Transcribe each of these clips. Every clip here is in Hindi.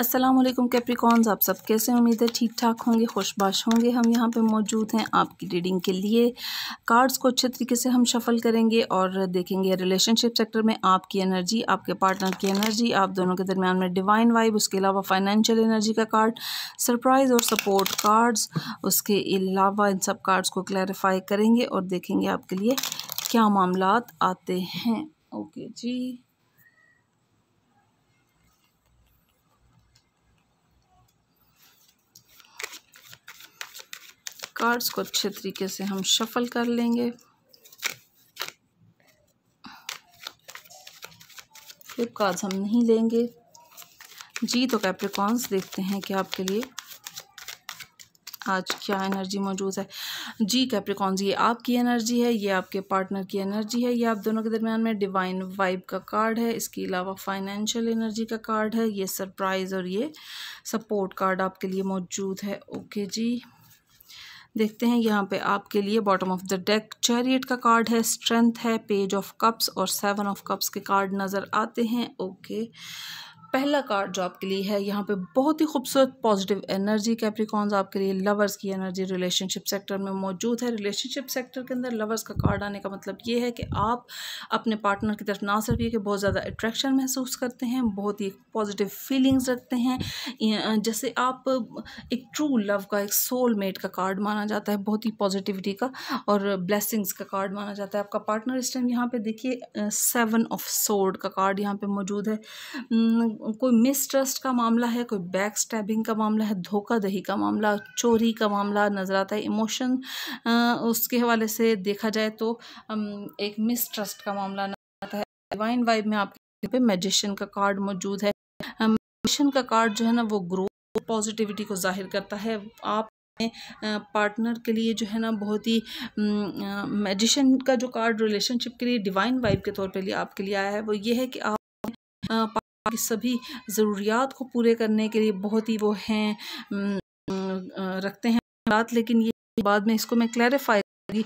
असलम कैप्रिकॉन्स आप सब कैसे उम्मीद है ठीक ठाक होंगे खुशबाश होंगे हम यहाँ पे मौजूद हैं आपकी रीडिंग के लिए कार्ड्स को अच्छे तरीके से हम शफल करेंगे और देखेंगे रिलेशनशिप सेक्टर में आपकी एनर्जी आपके पार्टनर की एनर्जी आप दोनों के दरमियान में डिवाइन वाइब उसके अलावा फाइनेंशियल एनर्जी का कार्ड सरप्राइज़ और सपोर्ट कार्ड्स उसके अलावा इन सब कार्ड्स को क्लैरिफाई करेंगे और देखेंगे आपके लिए क्या मामला आते हैं ओके जी कार्ड्स को अच्छे तरीके से हम शफल कर लेंगे फ्लिप कार्ड्स हम नहीं लेंगे जी तो कैप्रिकॉन्स देखते हैं कि आपके लिए आज क्या एनर्जी मौजूद है जी कैप्रिकॉन्स ये आपकी एनर्जी है ये आपके पार्टनर की एनर्जी है ये आप दोनों के दरमियान में डिवाइन वाइब का कार्ड है इसके अलावा फाइनेंशियल एनर्जी का कार्ड है ये सरप्राइज़ और ये सपोर्ट कार्ड आपके लिए मौजूद है ओके जी देखते हैं यहाँ पे आपके लिए bottom of the deck chariot का कार्ड है स्ट्रेंथ है पेज ऑफ कप्स और सेवन ऑफ कप्स के कार्ड नज़र आते हैं ओके पहला कार्ड जो आपके लिए है यहाँ पे बहुत ही खूबसूरत पॉजिटिव एनर्जी कैप्रिकॉन्स आपके लिए लवर्स की एनर्जी रिलेशनशिप सेक्टर में मौजूद है रिलेशनशिप सेक्टर के अंदर लवर्स का कार्ड आने का मतलब ये है कि आप अपने पार्टनर की तरफ ना सिर्फ ये कि बहुत ज़्यादा अट्रैक्शन महसूस करते हैं बहुत ही पॉजिटिव फीलिंग्स रखते हैं जैसे आप एक ट्रू लव का एक सोलमेट का कार्ड माना जाता है बहुत ही पॉजिटिविटी का और ब्लेसिंग्स का कार्ड माना जाता है आपका पार्टनर इस टाइम यहाँ पर देखिए सेवन ऑफ सोल्ड का कार्ड यहाँ पर मौजूद है कोई मिसट्रस्ट का मामला है कोई बैक स्टैबिंग का मामला है धोखा दही का मामला चोरी का मामला नज़र आता है इमोशन उसके हवाले से देखा जाए तो एक मिसट्रस्ट का मामला नजर आता है डिवाइन वाइब में आपके पे मेजिशियन का कार्ड मौजूद है मेजिशन का कार्ड जो है ना वो ग्रोथ पॉजिटिविटी को जाहिर करता है आप पार्टनर के लिए जो है ना बहुत ही मैजिशन का जो कार्ड रिलेशनशिप के लिए डिवाइन वाइब के तौर पे लिए आपके लिए आया है वो ये है कि आप बाकी सभी ज़रूरियात को पूरे करने के लिए बहुत ही वो हैं रखते हैं बात लेकिन ये बाद में इसको मैं क्लैरिफाई करूँगी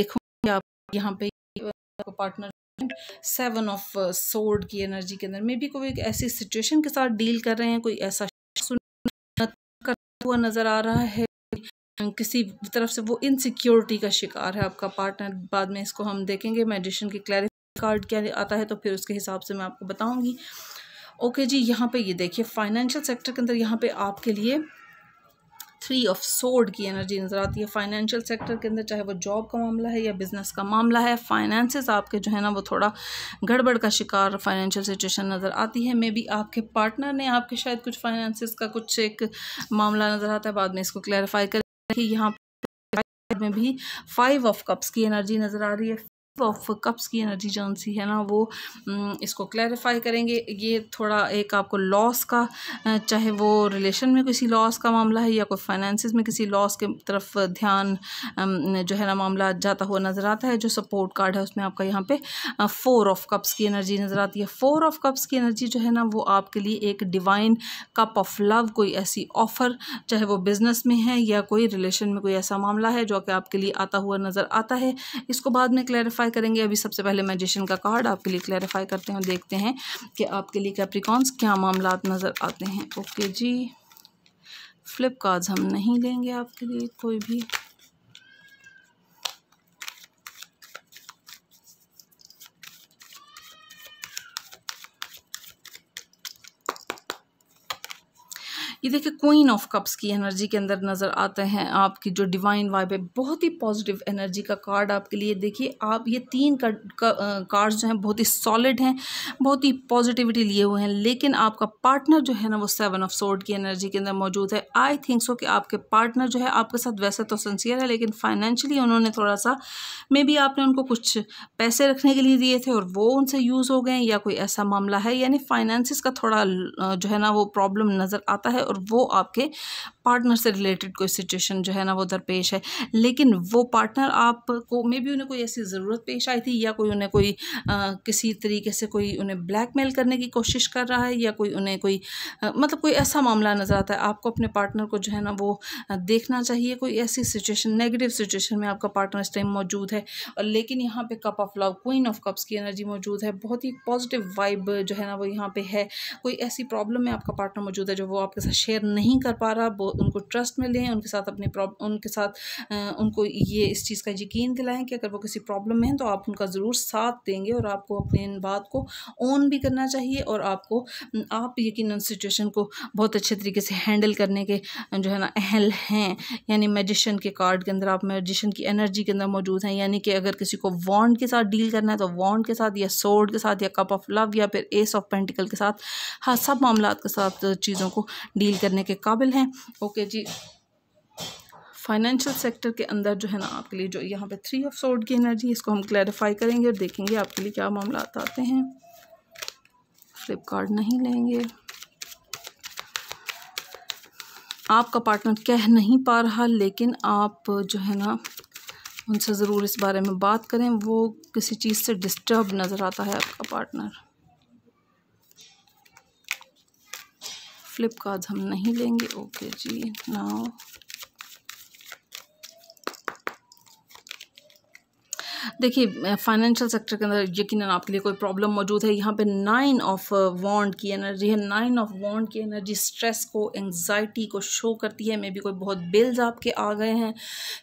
देखूँगी आप यहाँ पे पार्टनर सेवन ऑफ सोर्ड की एनर्जी के अंदर मे भी कोई ऐसी सिचुएशन के साथ डील कर रहे हैं कोई ऐसा करता हुआ नज़र आ रहा है किसी तरफ से वो इनसिक्योरिटी का शिकार है आपका पार्टनर बाद में इसको हम देखेंगे मेडिशन की क्लैरिफी कार्ड क्या आता है तो फिर उसके हिसाब से मैं आपको बताऊंगी ओके जी यहाँ पे ये देखिए फाइनेंशियल सेक्टर के अंदर यहाँ पे आपके लिए थ्री ऑफ सोड की एनर्जी नज़र आती है फाइनेंशियल सेक्टर के अंदर चाहे वो जॉब का मामला है या बिज़नेस का मामला है फाइनेंसेस आपके जो है ना वो थोड़ा गड़बड़ का शिकार फाइनेंशियल सिचुएशन नज़र आती है मे बी आपके पार्टनर ने आपके शायद कुछ फाइनेंसिस का कुछ एक मामला नज़र आता है बाद में इसको क्लैरिफाई कर यहाँ में भी फाइव ऑफ कप्स की एनर्जी नज़र आ रही है ऑफ कप्स की एनर्जी जो सी है ना वो इसको क्लैरिफाई करेंगे ये थोड़ा एक आपको लॉस का चाहे वो रिलेशन में किसी लॉस का मामला है या कोई फाइनेंसिस में किसी लॉस के तरफ ध्यान जो है ना मामला जाता हुआ नज़र आता है जो सपोर्ट कार्ड है उसमें आपका यहाँ पे फोर ऑफ कप्स की एनर्जी नज़र आती है फोर ऑफ कप्स की एनर्जी जो है ना वो आपके लिए एक डिवाइन कप ऑफ लव कोई ऐसी ऑफ़र चाहे वो बिज़नेस में है या कोई रिलेशन में कोई ऐसा मामला है जो कि आपके लिए आता हुआ नज़र आता है इसको बाद में क्लैरिफाई क्लैरिफाई करेंगे अभी सबसे पहले मैजिशन का कार्ड आपके लिए क्लैरिफाई करते हैं और देखते हैं कि आपके लिए कैप्रिकॉन्स क्या मामला नज़र आते हैं ओके जी फ्लिप कार्ड्स हम नहीं लेंगे आपके लिए कोई भी ये देखिए क्वीन ऑफ कप्स की एनर्जी के अंदर नज़र आते हैं आपकी जो डिवाइन वाइब है बहुत ही पॉजिटिव एनर्जी का कार्ड आपके लिए देखिए आप ये तीन कार्ड जो हैं बहुत ही सॉलिड हैं बहुत ही पॉजिटिविटी लिए हुए हैं लेकिन आपका पार्टनर जो है ना वो सेवन ऑफ सोर्ड की एनर्जी के अंदर मौजूद है आई थिंक सो कि आपके पार्टनर जो है आपके साथ वैसे तो सेंसियर है लेकिन फाइनेंशियली उन्होंने थोड़ा सा मे बी आपने उनको कुछ पैसे रखने के लिए दिए थे और वो उनसे यूज़ हो गए या कोई ऐसा मामला है यानी फाइनेंसिस का थोड़ा जो है ना वो प्रॉब्लम नज़र आता है और वो आपके पार्टनर से रिलेटेड कोई सिचुएशन जो है ना वो दरपेश है लेकिन वो पार्टनर आपको मे भी उन्हें कोई ऐसी ज़रूरत पेश आई थी या कोई उन्हें कोई आ, किसी तरीके से कोई उन्हें ब्लैकमेल करने की कोशिश कर रहा है या कोई उन्हें कोई आ, मतलब कोई ऐसा मामला नज़र आता है आपको अपने पार्टनर को जो है ना वो देखना चाहिए कोई ऐसी सिचुएशन नेगेटिव सिचुएशन में आपका पार्टनर इस टाइम मौजूद है और लेकिन यहाँ पे cup of love queen of cups की एनर्जी मौजूद है बहुत ही पॉजिटिव वाइब जो है ना वो यहाँ पर है कोई ऐसी प्रॉब्लम में आपका पार्टनर मौजूद है जो वो आपके साथ शेयर नहीं कर पा रहा वो उनको ट्रस्ट में लें उनके साथ अपने उनके साथ उनको ये इस चीज़ का यकीन दिलाएं कि अगर वो किसी प्रॉब्लम में हैं तो आप उनका ज़रूर साथ देंगे और आपको अपनी इन बात को ऑन भी करना चाहिए और आपको आप यकीन सिचुएशन को बहुत अच्छे तरीके से हैंडल करने के जो है ना अहल हैं यानी मेजिशन के कार्ड के अंदर आप मेजिशन की एनर्जी के अंदर मौजूद हैं यानी कि अगर किसी को वॉन्ड के साथ डील करना है तो वॉन्ड के साथ या सोर्ड के साथ या कप ऑफ लव या फिर एस ऑफ पेंटिकल के साथ हाँ सब मामला के साथ चीज़ों को डील डील करने के काबिल हैं ओके जी फाइनेंशियल सेक्टर के अंदर जो है ना आपके लिए जो यहाँ पे थ्री ऑफ सोर्ड की एनर्जी इसको हम क्लैरिफाई करेंगे और देखेंगे आपके लिए क्या मामला आते हैं फ्लिपकार्ट नहीं लेंगे आपका पार्टनर कह नहीं पा रहा लेकिन आप जो है ना उनसे ज़रूर इस बारे में बात करें वो किसी चीज़ से डिस्टर्ब नज़र आता है आपका पार्टनर फ्लिप हम नहीं लेंगे ओके जी नाउ देखिए फाइनेंशियल सेक्टर के अंदर यकीन आपके लिए कोई प्रॉब्लम मौजूद है यहाँ पे नाइन ऑफ वॉन्ड की एनर्जी है नाइन ऑफ वॉन्ड की एनर्जी स्ट्रेस को एंगजाइटी को शो करती है मे बी कोई बहुत बिल्स आपके आ गए हैं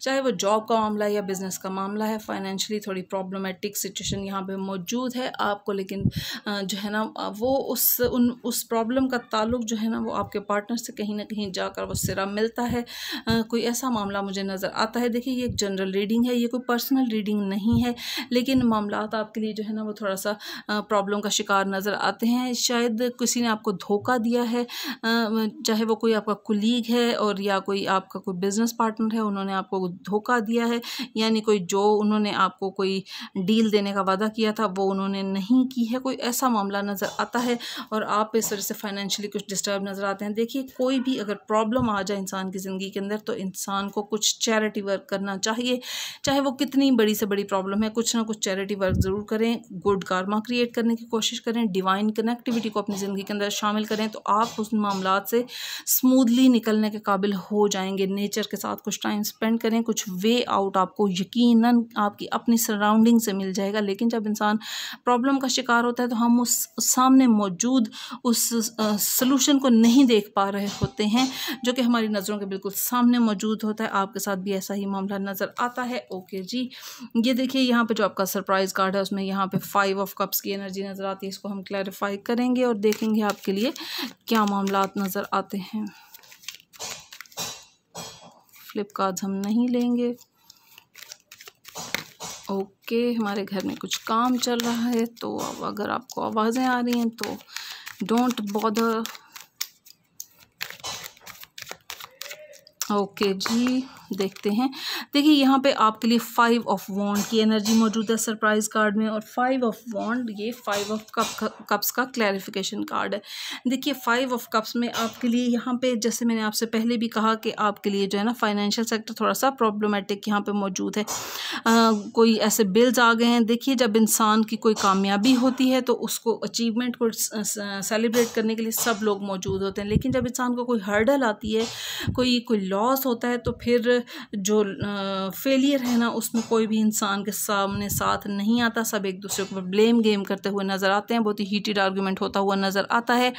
चाहे वो जॉब का मामला है या बिज़नेस का मामला है फाइनेंशियली थोड़ी प्रॉब्लमेटिक सिचुएशन यहाँ पर मौजूद है आपको लेकिन जो है ना वो उस उन उस प्रॉब्लम का ताल्लुक जो है ना वो आपके पार्टनर से कहीं ना कहीं जाकर वो सिरा मिलता है कोई ऐसा मामला मुझे नज़र आता है देखिए ये एक जनरल रीडिंग है ये कोई पर्सनल रीडिंग नहीं नहीं है लेकिन मामला आपके लिए जो है ना वो थोड़ा सा प्रॉब्लम का शिकार नज़र आते हैं शायद किसी ने आपको धोखा दिया है चाहे वो कोई आपका कुलीग है और या कोई आपका कोई बिज़नेस पार्टनर है उन्होंने आपको धोखा दिया है यानी कोई जो उन्होंने आपको कोई डील देने का वादा किया था वो उन्होंने नहीं की है कोई ऐसा मामला नज़र आता है और आप इस वजह से फाइनेंशियली कुछ डिस्टर्ब नज़र आते हैं देखिए कोई भी अगर प्रॉब्लम आ जाए इंसान की ज़िंदगी के अंदर तो इंसान को कुछ चैरिटी वर्क करना चाहिए चाहे वो कितनी बड़ी से बड़ी प्रॉब्लम प्रॉब्लम है कुछ ना कुछ चैरिटी वर्क ज़रूर करें गुड कारमा क्रिएट करने की कोशिश करें डिवाइन कनेक्टिविटी को अपनी ज़िंदगी के अंदर शामिल करें तो आप उस मामला से स्मूदली निकलने के काबिल हो जाएंगे नेचर के साथ कुछ टाइम स्पेंड करें कुछ वे आउट आपको यकीन आपकी अपनी सराउंडिंग से मिल जाएगा लेकिन जब इंसान प्रॉब्लम का शिकार होता है तो हम उस सामने मौजूद उस सोलूशन को नहीं देख पा रहे होते हैं जो कि हमारी नज़रों के बिल्कुल सामने मौजूद होता है आपके साथ भी ऐसा ही मामला नज़र आता है ओके जी ये देखिए देखिए यहाँ पे जो आपका सरप्राइज कार्ड है उसमें यहाँ पे फाइव ऑफ कप्स की एनर्जी नज़र आती है इसको हम क्लैरिफाई करेंगे और देखेंगे आपके लिए क्या मामला नज़र आते हैं फ्लिपकार्ट हम नहीं लेंगे ओके हमारे घर में कुछ काम चल रहा है तो अब अगर आपको आवाज़ें आ रही हैं तो डोंट बॉदर ओके जी देखते हैं देखिए यहाँ पे आपके लिए फाइव ऑफ वॉन्ड की एनर्जी मौजूद है सरप्राइज कार्ड में और फाइव ऑफ वॉन्ड ये फाइव ऑफ कप कप्स का क्लैरिफिकेशन कार्ड है देखिए फाइव ऑफ कप्स में आपके लिए यहाँ पे जैसे मैंने आपसे पहले भी कहा कि आपके लिए जो है ना फाइनेंशियल सेक्टर थोड़ा सा प्रॉब्लमेटिक यहाँ पर मौजूद है आ, कोई ऐसे बिल्स आ गए हैं देखिए जब इंसान की कोई कामयाबी होती है तो उसको अचीवमेंट को सेलिब्रेट करने के लिए सब लोग मौजूद होते हैं लेकिन जब इंसान को कोई हर्डल आती है कोई कोई लॉस होता है तो फिर जो फेलियर है ना उसमें कोई भी इंसान के सामने साथ नहीं आता सब एक दूसरे को ब्लेम गेम करते हुए नज़र आते हैं बहुत ही हीटेड आर्ग्यूमेंट होता हुआ नज़र आता है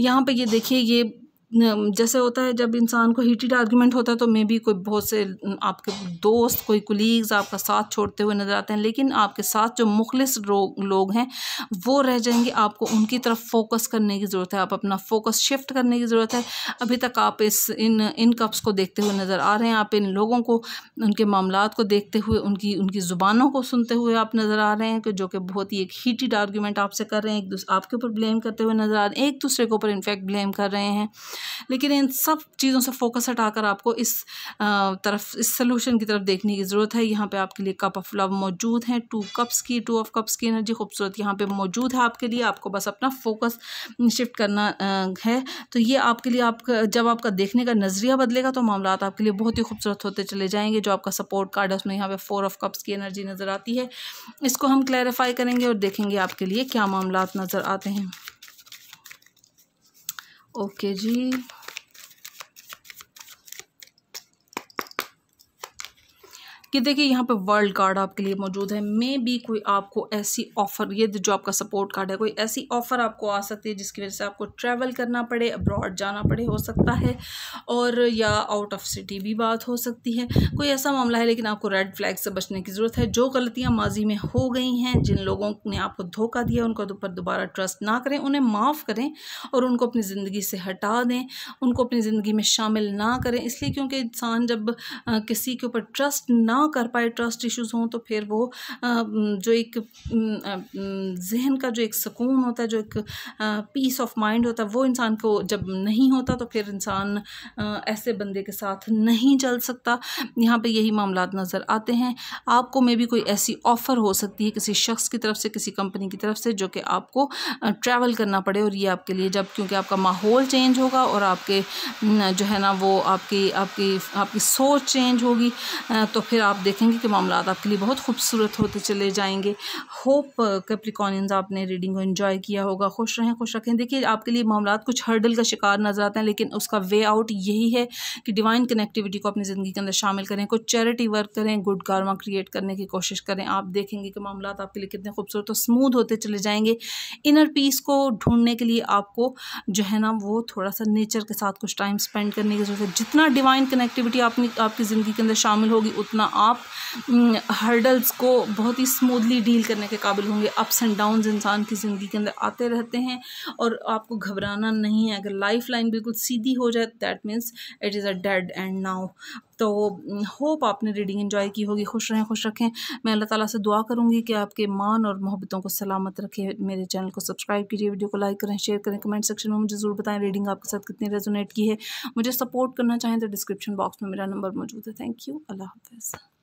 यहाँ पर ये देखिए ये जैसे होता है जब इंसान को हीटेड आर्गूमेंट होता है तो मे बी कोई बहुत से आपके दोस्त कोई कुलीग्स आपका साथ छोड़ते हुए नज़र आते हैं लेकिन आपके साथ जो मुखलिस लोग हैं वो रह जाएंगे आपको उनकी तरफ फोकस करने की ज़रूरत है आप अपना फोकस शिफ्ट करने की ज़रूरत है अभी तक आप इस इन इन कप्स को देखते हुए नज़र आ रहे हैं आप इन लोगों को उनके मामला को देखते हुए उनकी उनकी ज़ुबानों को सुनते हुए आप नज़र आ रहे हैं कि जो कि बहुत ही एक हीटेड आर्ग्यूमेंट आपसे कर रहे हैं एक दूसरे आपके ऊपर ब्लेम करते हुए नज़र आ रहे हैं एक दूसरे के ऊपर इनफैक्ट ब्लेम कर रहे हैं लेकिन इन सब चीज़ों से फोकस हटाकर आपको इस तरफ इस सोल्यूशन की तरफ देखने की ज़रूरत है यहाँ पर आपके लिए कप ऑफ लव मौजूद हैं टू कप्स की टू ऑफ कप्स की एनर्जी खूबसूरत यहाँ पर मौजूद है आपके लिए आपको बस अपना फोकस शिफ्ट करना है तो ये आपके लिए आप जब आपका देखने का नज़रिया बदलेगा तो मामला आपके लिए बहुत ही खूबसूरत होते चले जाएंगे जो आपका सपोर्ट कार्ड है उसमें यहाँ पे फोर ऑफ कप्स की एनर्जी नज़र आती है इसको हम क्लैरिफाई करेंगे और देखेंगे आपके लिए क्या मामला नज़र आते हैं ओके जी ये देखिए यहाँ पे वर्ल्ड कार्ड आपके लिए मौजूद है मे बी कोई आपको ऐसी ऑफ़र ये जो आपका सपोर्ट कार्ड है कोई ऐसी ऑफ़र आपको आ सकती है जिसकी वजह से आपको ट्रैवल करना पड़े अब्रॉड जाना पड़े हो सकता है और या आउट ऑफ सिटी भी बात हो सकती है कोई ऐसा मामला है लेकिन आपको रेड फ्लैग से बचने की ज़रूरत है जो गलतियाँ माजी में हो गई हैं जिन लोगों ने आपको धोखा दिया उनको ऊपर दोबारा ट्रस्ट ना करें उन्हें माफ़ करें और उनको अपनी ज़िंदगी से हटा दें उनको अपनी ज़िंदगी में शामिल ना करें इसलिए क्योंकि इंसान जब किसी के ऊपर ट्रस्ट ना कर पाए ट्रस्ट इश्यूज़ हों तो फिर वो जो एक जहन का जो एक सुकून होता है जो एक पीस ऑफ माइंड होता है वो इंसान को जब नहीं होता तो फिर इंसान ऐसे बंदे के साथ नहीं चल सकता यहाँ पे यही मामला नज़र आते हैं आपको मे भी कोई ऐसी ऑफ़र हो सकती है किसी शख्स की तरफ से किसी कंपनी की तरफ से जो कि आपको ट्रैवल करना पड़े और ये आपके लिए जब क्योंकि आपका माहौल चेंज होगा और आपके जो है ना वो आपकी आपकी आपकी सोच चेंज होगी तो फिर आप देखेंगे कि मामला आपके लिए बहुत खूबसूरत होते चले जाएंगे होप कैप्रिकॉनियंस uh, आपने रीडिंग को इन्जॉय किया होगा खुश रहें खुश रखें देखिए आपके लिए मामला कुछ हर्डल का शिकार नजर आते हैं लेकिन उसका वे आउट यही है कि डिवाइन कनेक्टिविटी को अपनी ज़िंदगी के अंदर शामिल करें कुछ चैरिटी वर्क करें गुड कारमा क्रिएट करने की कोशिश करें आप देखेंगे कि मामला आपके लिए कितने खूबसूरत और स्मूद होते चले जाएंगे इनर पीस को ढूंढने के लिए आपको जो है ना वो थोड़ा सा नेचर के साथ कुछ टाइम स्पेंड करने की जरूरत है जितना डिवाइन कनेक्टिविटी आपकी आपकी ज़िंदगी के अंदर शामिल होगी उतना आप हर्डल्स हम्म, को बहुत ही स्मूथली डील करने के काबिल होंगे अप्स एंड डाउन इंसान की ज़िंदगी के अंदर आते रहते हैं और आपको घबराना नहीं है अगर लाइफ लाइन बिल्कुल सीधी हो जाए that means it is a dead end now तो होप आपने रीडिंग इन्जॉय की होगी खुश रहें खुश रखें मैं अल्लाह ताला से दुआ करूँगी कि आपके मान और मोहब्बतों को सलामत रखे मेरे चैनल को सब्सक्राइब कीजिए वीडियो को लाइक करें शेयर करें कमेंट सेक्शन में मुझे ज़रूर बताएं रीडिंग आपके साथ कितनी रेजोनेट की है मुझे सपोर्ट करना चाहें तो डिस्क्रिप्शन बॉक्स में मेरा नंबर मौजूद है थैंक यू अल्लाह हाफ